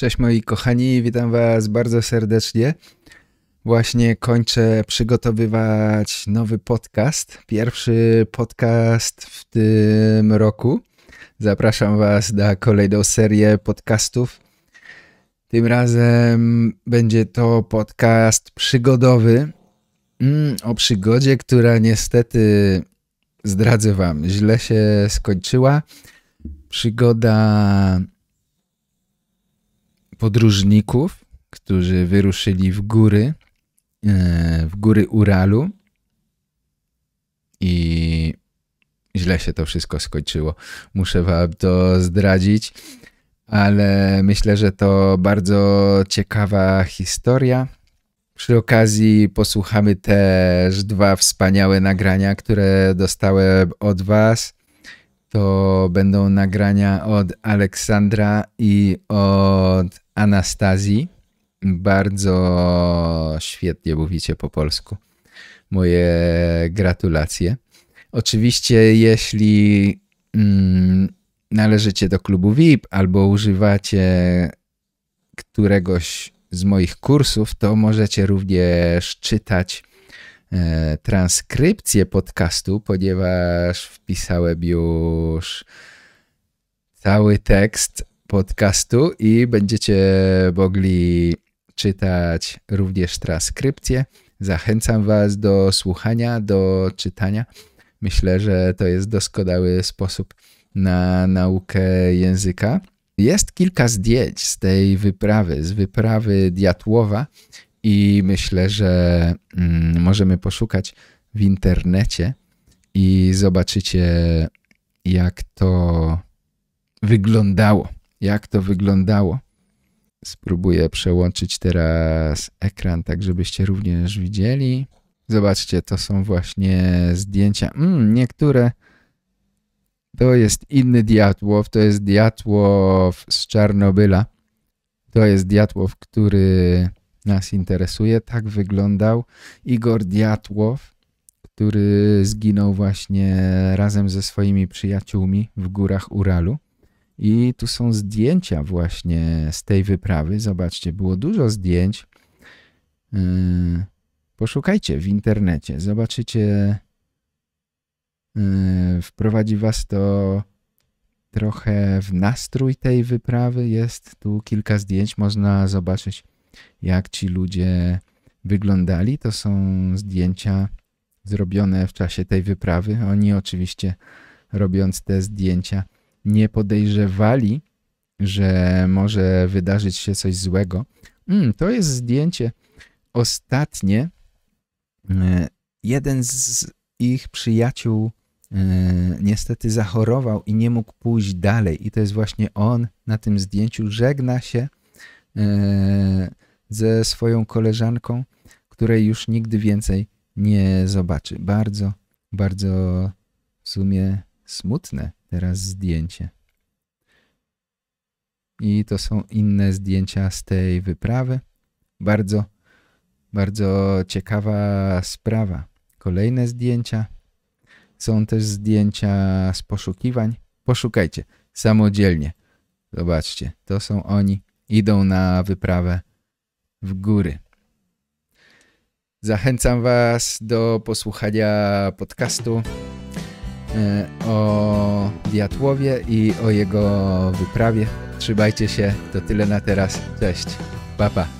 Cześć moi kochani, witam was bardzo serdecznie. Właśnie kończę przygotowywać nowy podcast, pierwszy podcast w tym roku. Zapraszam was na kolejną serię podcastów. Tym razem będzie to podcast przygodowy mm, o przygodzie, która niestety zdradzę wam, źle się skończyła. Przygoda podróżników, którzy wyruszyli w góry, e, w góry Uralu i źle się to wszystko skończyło. Muszę wam to zdradzić, ale myślę, że to bardzo ciekawa historia. Przy okazji posłuchamy też dwa wspaniałe nagrania, które dostałem od was to będą nagrania od Aleksandra i od Anastazji. Bardzo świetnie mówicie po polsku. Moje gratulacje. Oczywiście, jeśli mm, należycie do klubu VIP albo używacie któregoś z moich kursów, to możecie również czytać E, transkrypcję podcastu, ponieważ wpisałem już cały tekst podcastu i będziecie mogli czytać również transkrypcję. Zachęcam Was do słuchania, do czytania. Myślę, że to jest doskonały sposób na naukę języka. Jest kilka zdjęć z tej wyprawy, z wyprawy Diatłowa i myślę, że mm, możemy poszukać w internecie i zobaczycie, jak to wyglądało. Jak to wyglądało. Spróbuję przełączyć teraz ekran, tak żebyście również widzieli. Zobaczcie, to są właśnie zdjęcia. Mm, niektóre to jest inny Diatłow, to jest Diatłow z Czarnobyla. To jest Diatłow, który nas interesuje. Tak wyglądał Igor Diatłow, który zginął właśnie razem ze swoimi przyjaciółmi w górach Uralu. I tu są zdjęcia właśnie z tej wyprawy. Zobaczcie, było dużo zdjęć. Yy, poszukajcie w internecie, zobaczycie. Yy, wprowadzi was to trochę w nastrój tej wyprawy. Jest tu kilka zdjęć, można zobaczyć jak ci ludzie wyglądali. To są zdjęcia zrobione w czasie tej wyprawy. Oni oczywiście robiąc te zdjęcia nie podejrzewali, że może wydarzyć się coś złego. Mm, to jest zdjęcie ostatnie. E, jeden z ich przyjaciół e, niestety zachorował i nie mógł pójść dalej. I to jest właśnie on na tym zdjęciu. Żegna się E, ze swoją koleżanką, której już nigdy więcej nie zobaczy. Bardzo, bardzo w sumie smutne teraz zdjęcie. I to są inne zdjęcia z tej wyprawy. Bardzo, bardzo ciekawa sprawa. Kolejne zdjęcia. Są też zdjęcia z poszukiwań. Poszukajcie samodzielnie. Zobaczcie, to są oni idą na wyprawę w góry. Zachęcam Was do posłuchania podcastu e, o Diatłowie i o jego wyprawie. Trzymajcie się, to tyle na teraz. Cześć, Pa Pa.